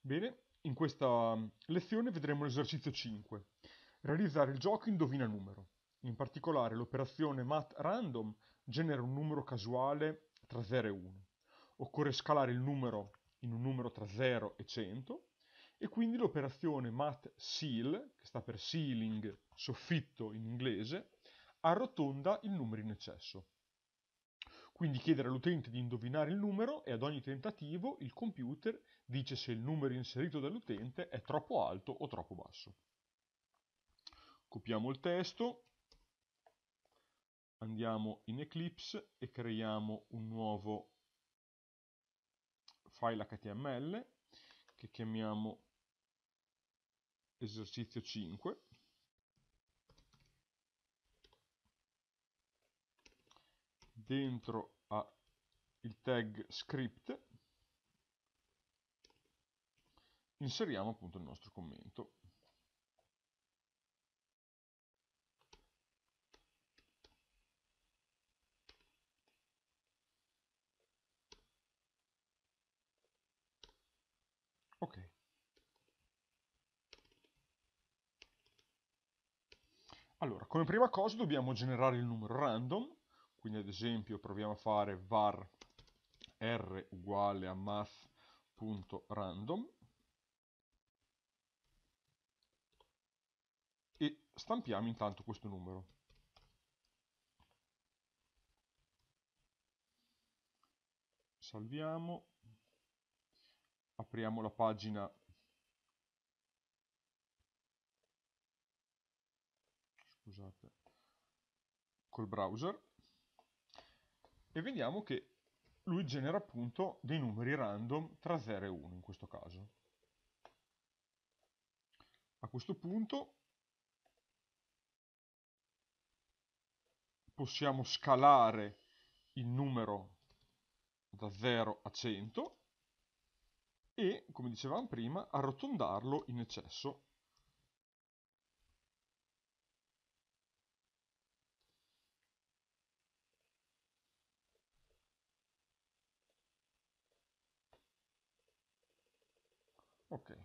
Bene, in questa mm, lezione vedremo l'esercizio 5. Realizzare il gioco indovina numero. In particolare l'operazione mat random genera un numero casuale tra 0 e 1. Occorre scalare il numero in un numero tra 0 e 100 e quindi l'operazione mat seal, che sta per ceiling, soffitto in inglese, arrotonda il numero in eccesso. Quindi chiedere all'utente di indovinare il numero e ad ogni tentativo il computer dice se il numero inserito dall'utente è troppo alto o troppo basso. Copiamo il testo, andiamo in Eclipse e creiamo un nuovo file HTML che chiamiamo esercizio 5 dentro a il tag script inseriamo appunto il nostro commento. Ok. Allora, come prima cosa dobbiamo generare il numero random quindi ad esempio proviamo a fare var r uguale a math.random e stampiamo intanto questo numero. Salviamo, apriamo la pagina scusate, col browser e vediamo che lui genera appunto dei numeri random tra 0 e 1 in questo caso. A questo punto possiamo scalare il numero da 0 a 100 e, come dicevamo prima, arrotondarlo in eccesso Ok.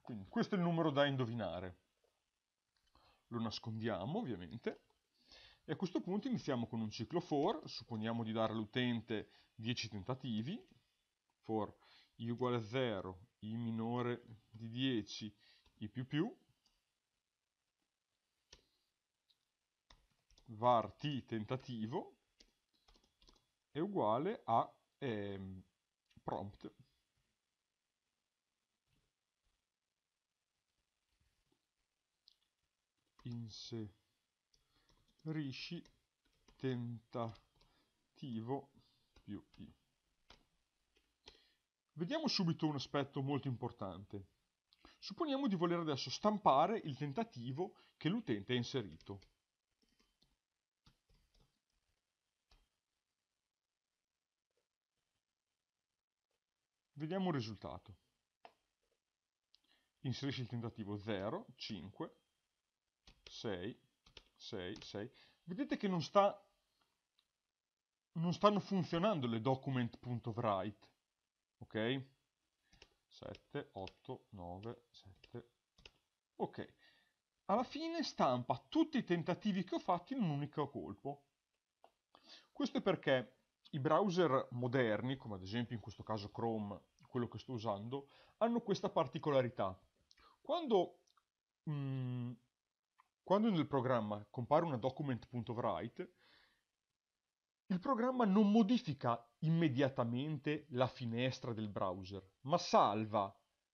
Quindi questo è il numero da indovinare. Lo nascondiamo, ovviamente. E a questo punto iniziamo con un ciclo for, supponiamo di dare all'utente 10 tentativi, for i uguale a 0, i minore di 10, i più più, var t tentativo è uguale a eh, prompt. vinse. Rishi tentativo più I. Vediamo subito un aspetto molto importante. Supponiamo di voler adesso stampare il tentativo che l'utente ha inserito. Vediamo il risultato. Inserisci il tentativo 0, 5, 6, 6, 6. Vedete che non, sta, non stanno funzionando le document.write, ok? 7, 8, 9, 7, ok. Alla fine stampa tutti i tentativi che ho fatto in un unico colpo. Questo è perché i browser moderni, come ad esempio in questo caso Chrome, quello che sto usando, hanno questa particolarità. Quando mh, mm, quando nel programma compare una document.write, il programma non modifica immediatamente la finestra del browser, ma salva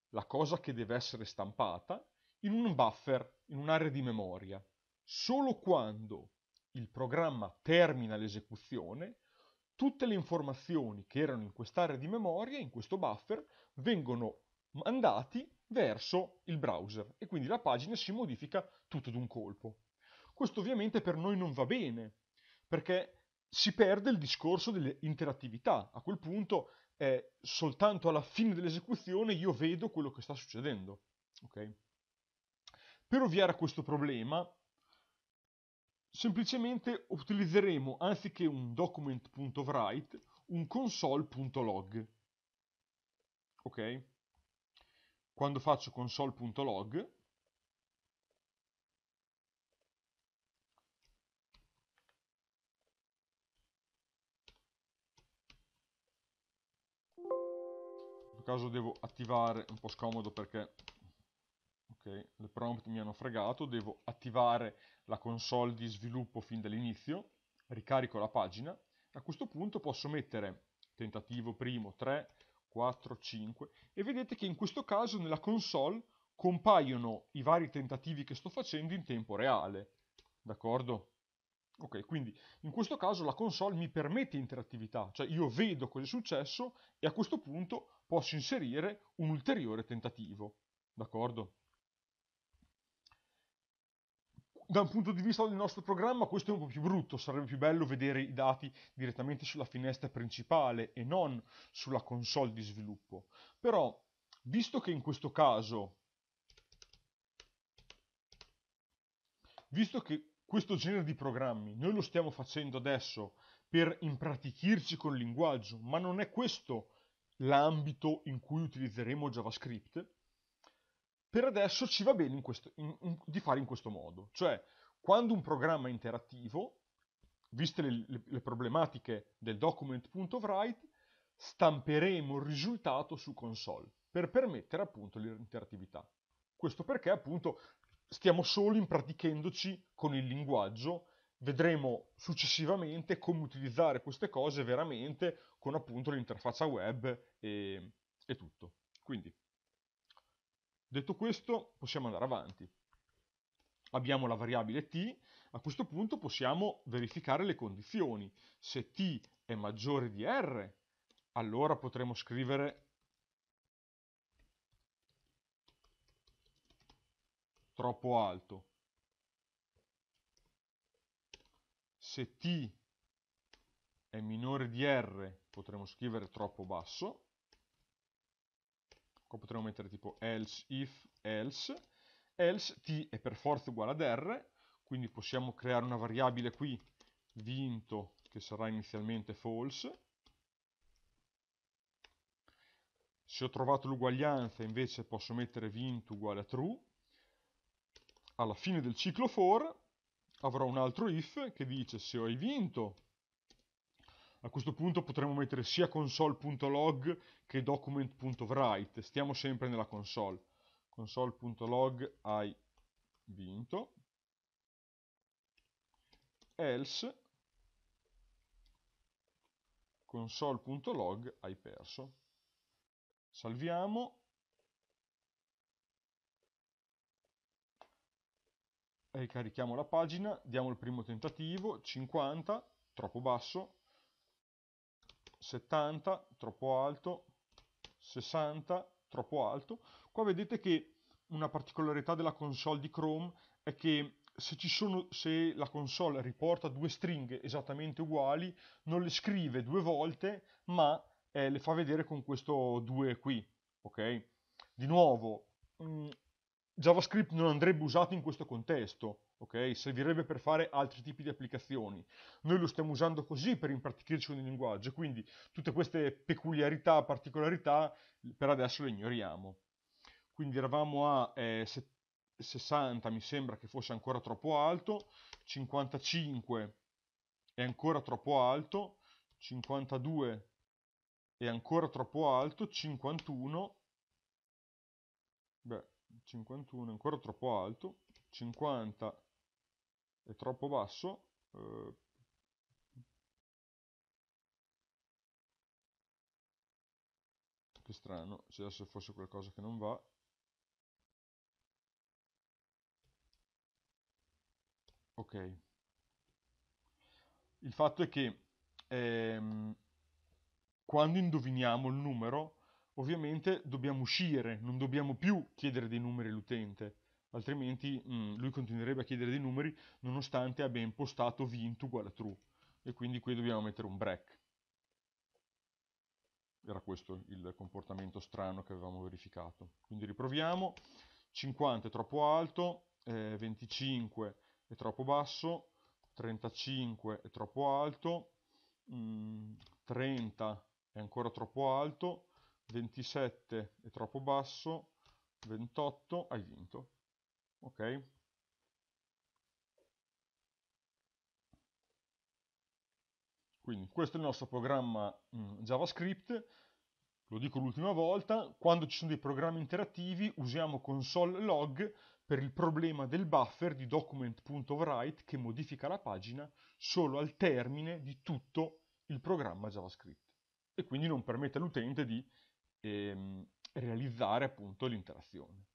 la cosa che deve essere stampata in un buffer, in un'area di memoria. Solo quando il programma termina l'esecuzione, tutte le informazioni che erano in quest'area di memoria, in questo buffer, vengono andati verso il browser e quindi la pagina si modifica tutto d'un colpo. Questo ovviamente per noi non va bene, perché si perde il discorso dell'interattività. A quel punto è soltanto alla fine dell'esecuzione io vedo quello che sta succedendo. Okay? Per ovviare a questo problema, semplicemente utilizzeremo, anziché un document.write, un console.log. Okay? quando faccio console.log caso devo attivare, un po' scomodo perché okay, le prompt mi hanno fregato, devo attivare la console di sviluppo fin dall'inizio, ricarico la pagina, a questo punto posso mettere tentativo primo 3, 4, 5 e vedete che in questo caso nella console compaiono i vari tentativi che sto facendo in tempo reale, d'accordo? Ok, quindi in questo caso la console mi permette interattività, cioè io vedo cosa è successo e a questo punto posso inserire un ulteriore tentativo, d'accordo? da un punto di vista del nostro programma questo è un po' più brutto, sarebbe più bello vedere i dati direttamente sulla finestra principale e non sulla console di sviluppo. Però, visto che in questo caso, visto che questo genere di programmi noi lo stiamo facendo adesso per impratichirci col linguaggio, ma non è questo l'ambito in cui utilizzeremo JavaScript, per adesso ci va bene in questo, in, in, di fare in questo modo. Cioè, quando un programma è interattivo, viste le, le, le problematiche del document.write, stamperemo il risultato su console per permettere appunto l'interattività. Questo perché appunto stiamo solo impratichendoci con il linguaggio, vedremo successivamente come utilizzare queste cose veramente con appunto l'interfaccia web e, e tutto. Quindi Detto questo, possiamo andare avanti. Abbiamo la variabile t, a questo punto possiamo verificare le condizioni. Se t è maggiore di r, allora potremo scrivere troppo alto. Se t è minore di r, potremo scrivere troppo basso Qua potremmo mettere tipo else if else. Else t è per forza uguale ad r, quindi possiamo creare una variabile qui vinto che sarà inizialmente false. Se ho trovato l'uguaglianza invece posso mettere vinto uguale a true. Alla fine del ciclo for avrò un altro if che dice se hai vinto a questo punto potremmo mettere sia console.log che document.write. Stiamo sempre nella console. console.log hai vinto. Else console.log hai perso. Salviamo. Ricarichiamo la pagina, diamo il primo tentativo, 50, troppo basso, 70 troppo alto, 60 troppo alto. Qua vedete che una particolarità della console di Chrome è che se, sono, se, la console riporta due stringhe esattamente uguali, non le scrive due volte, ma eh, le fa vedere con questo 2 qui, ok? Di nuovo, mm, JavaScript non andrebbe usato in questo contesto, ok? Servirebbe per fare altri tipi di applicazioni. Noi lo stiamo usando così per impartirci un linguaggio, quindi tutte queste peculiarità, particolarità, per adesso le ignoriamo. Quindi eravamo a eh, 60, mi sembra che fosse ancora troppo alto, 55 è ancora troppo alto, 52 è ancora troppo alto, 51... Beh, 51 è ancora troppo alto, 50 è troppo basso, eh, che strano, se adesso fosse qualcosa che non va, ok, il fatto è che ehm, quando indoviniamo il numero Ovviamente dobbiamo uscire, non dobbiamo più chiedere dei numeri all'utente, altrimenti mh, mm, lui continuerebbe a chiedere dei numeri nonostante abbia impostato vint uguale a true. E quindi qui dobbiamo mettere un break. Era questo il comportamento strano che avevamo verificato. Quindi riproviamo, 50 è troppo alto, eh, 25 è troppo basso, 35 è troppo alto, mh, mm, 30 è ancora troppo alto, 27 è troppo basso, 28 hai vinto. Ok? Quindi questo è il nostro programma mh, mm, JavaScript, lo dico l'ultima volta, quando ci sono dei programmi interattivi usiamo console log per il problema del buffer di document.write che modifica la pagina solo al termine di tutto il programma JavaScript e quindi non permette all'utente di ehm, realizzare appunto l'interazione.